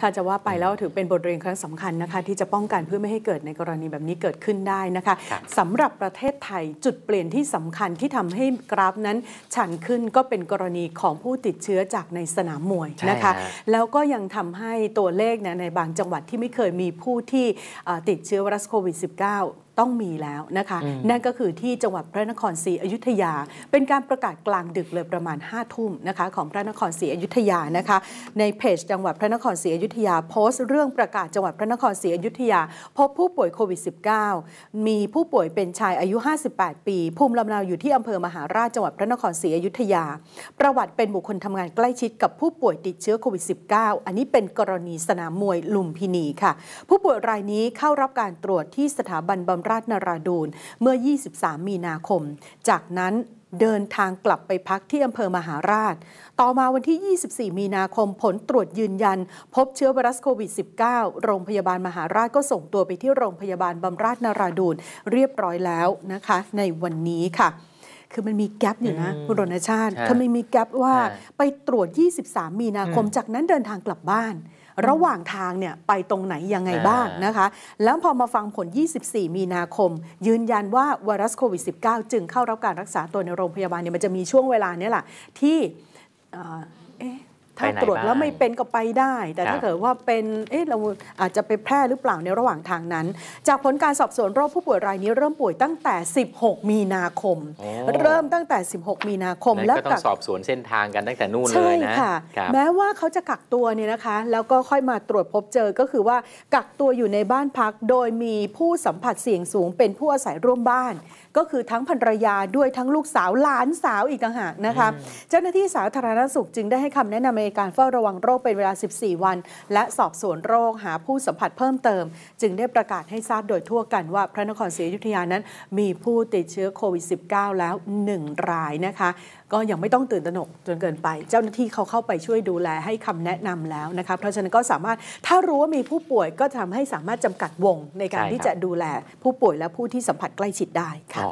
ถ้าจะว่าไปแล้วถือเป็นบทเรียนครั้งสำคัญนะคะ ที่จะป้องกันเพื่อไม่ให้เกิดในกรณีแบบนี้เกิดขึ้นได้นะคะ สำหรับประเทศไทยจุดเปลี่ยนที่สำคัญที่ทำให้กราฟนั้นชันขึ้นก็เป็นกรณีของผู้ติดเชื้อจากในสนามมวยนะคะ แล้วก็ยังทำให้ตัวเลขในบางจังหวัดที่ไม่เคยมีผู้ที่ติดเชื้อไวรัสโควิด -19 ต้องมีแล้วนะคะ นั่นก็คือที่จังหวัดพระนครศรีอยุธยา เป็นการประกาศกลางดึกเลยประมาณ5้าทุ่มนะคะของพระนครศรีอยุธยานะคะ ในเพจจังหวัดพระนครศรีอยุธยา โพสต์เรื่องประกาศจังหวัดพระนครศรีอยุธยาพบผู้ป่วยโควิด -19 มีผู้ป่วยเป็นชายอายุ 58 ปีภูมิลำเนาอยู่ที่ อำเภอมหาราชจังหวัดพระนครศรีอยุธยาประวัติเป็นบุคคลทำงานใกล้ชิดกับผู้ป่วยติดเชื้อโควิด -19 อันนี้เป็นกรณีสนามมวยลุมพินีค่ะ ผู้ป่วยรายนี้เข้ารับการตรวจที่สถาบันบำราชนราดูนเมื่อ 23 มีนาคม จากนั้นเดินทางกลับไปพักที่อำเภอมหาราช ต่อมาวันที่ 24 มีนาคม ผลตรวจยืนยันพบเชื้อไวรัสโควิด -19 โรงพยาบาลมหาราชก็ส่งตัวไปที่โรงพยาบาลบำราชนาราดูน เรียบร้อยแล้วนะคะ ในวันนี้ค่ะ คือมันมีแกลบอยู่นะคุณรณชาติทำไมมีแกลบว่าไปตรวจ 23 มีนาคม จากนั้นเดินทางกลับบ้านระหว่างทางเนี่ย ไปตรงไหนยังไงบ้างนะคะ แล้วพอมาฟังผล 24 มีนาคมยืนยันว่าไวรัสโควิด -19 จึงเข้ารับการรักษาตัวในโรงพยาบาลเนี่ยมันจะมีช่วงเวลาเนี่ยแหละที่เอ๊ะถ้าตรวจแล้วไม่เป็นก็ไปได้ แต่ถ้าเกิดว่าเป็นเอ๊ะเราอาจจะไปแพร่หรือเปล่าในระหว่างทางนั้น จากผลการสอบสวนโรคผู้ป่วยรายนี้เริ่มป่วยตั้งแต่ 16 มีนาคม เริ่มตั้งแต่ 16 มีนาคม แล้วก็ต้องสอบสวนเส้นทางกันตั้งแต่นู่นเลยนะใช่ค่ะแม้ว่าเขาจะกักตัวเนี่ยนะคะ แล้วก็ค่อยมาตรวจพบเจอก็คือว่ากักตัวอยู่ในบ้านพัก โดยมีผู้สัมผัสเสี่ยงสูง เป็นผู้อาศัยร่วมบ้าน ก็คือทั้งภรรยาด้วยทั้งลูกสาวหลานสาวอีกต่างหากนะคะเจ้าหน้าที่สาธารณสุขจึงได้ให้คำแนะนำมการเฝ้าระวังโรคเป็นเวลา 14 วัน และสอบสวนโรคหาผู้สัมผัสเพิ่มเติม จึงได้ประกาศให้ทราบโดยทั่วกันว่าพระนครศรีอยุธยานั้นมีผู้ติดเชื้อโควิด -19 แล้ว 1 รายนะคะ ก็ยังไม่ต้องตื่นตระหนกจนเกินไป เจ้าหน้าที่เขาเข้าไปช่วยดูแลให้คำแนะนำแล้วนะคะเพราะฉะนั้นก็สามารถถ้ารู้ว่ามีผู้ป่วยก็ทำให้สามารถจำกัดวงในการที่จะดูแลผู้ป่วยและผู้ที่สัมผัสใกล้ชิดได้ค่ะ